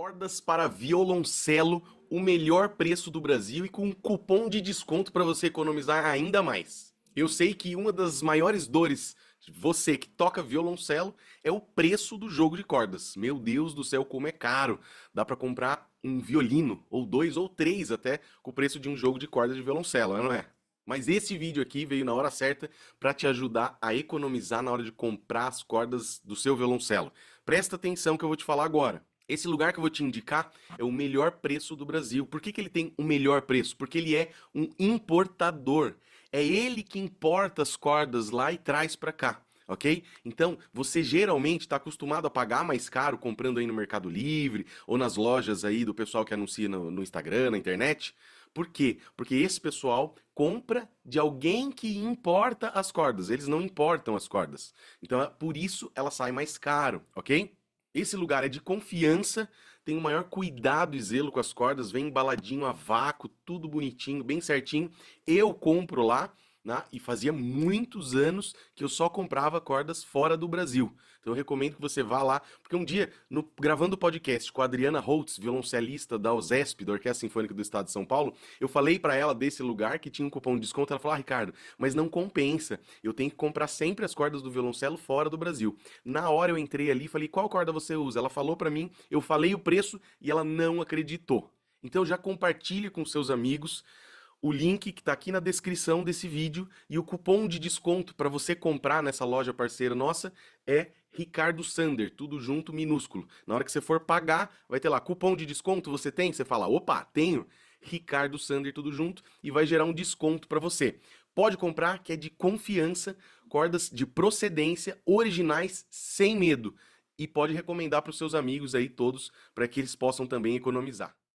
Cordas para violoncelo, o melhor preço do Brasil e com um cupom de desconto para você economizar ainda mais. Eu sei que uma das maiores dores de você que toca violoncelo é o preço do jogo de cordas. Meu Deus do céu, como é caro! Dá para comprar um violino, ou dois, ou três até, com o preço de um jogo de cordas de violoncelo, não é? Mas esse vídeo aqui veio na hora certa para te ajudar a economizar na hora de comprar as cordas do seu violoncelo. Presta atenção que eu vou te falar agora. Esse lugar que eu vou te indicar é o melhor preço do Brasil. Por que, que ele tem o melhor preço? Porque ele é um importador. É ele que importa as cordas lá e traz para cá ok? Então, você geralmente está acostumado a pagar mais caro comprando aí no Mercado Livre ou nas lojas aí do pessoal que anuncia no, no, Instagram, na internet. Por quê? Porque esse pessoal compra de alguém que importa as cordas. Eles não importam as cordas. Então, é por isso ela sai mais caro, ok? Esse lugar é de confiança, tem o maior cuidado e zelo com as cordas, vem embaladinho a vácuo, tudo bonitinho, bem certinho. Eu compro lá né? E fazia muitos anos que eu só comprava cordas fora do Brasil. Então eu recomendo que você vá lá, porque um dia, no, gravando o podcast com a Adriana Holtz, violoncelista da OSESP, da Orquestra Sinfônica do Estado de São Paulo, eu falei para ela desse lugar que tinha um cupom de desconto. Ela falou: ah, Ricardo, mas não compensa. Eu tenho que comprar sempre as cordas do violoncelo fora do Brasil. Na hora eu entrei ali e falei: qual corda você usa? Ela falou para mim, eu falei o preço e ela não acreditou. Então já compartilhe com seus amigos o link que está aqui na descrição desse vídeo e o cupom de desconto para você comprar nessa loja parceira nossa é Ricardo Sander, tudo junto, minúsculo. Na hora que você for pagar, vai ter lá cupom de desconto, você tem? Você fala, opa, tenho. Ricardo Sander, tudo junto, e vai gerar um desconto para você. Pode comprar, que é de confiança, cordas de procedência, originais, sem medo. E pode recomendar para os seus amigos aí todos, para que eles possam também economizar.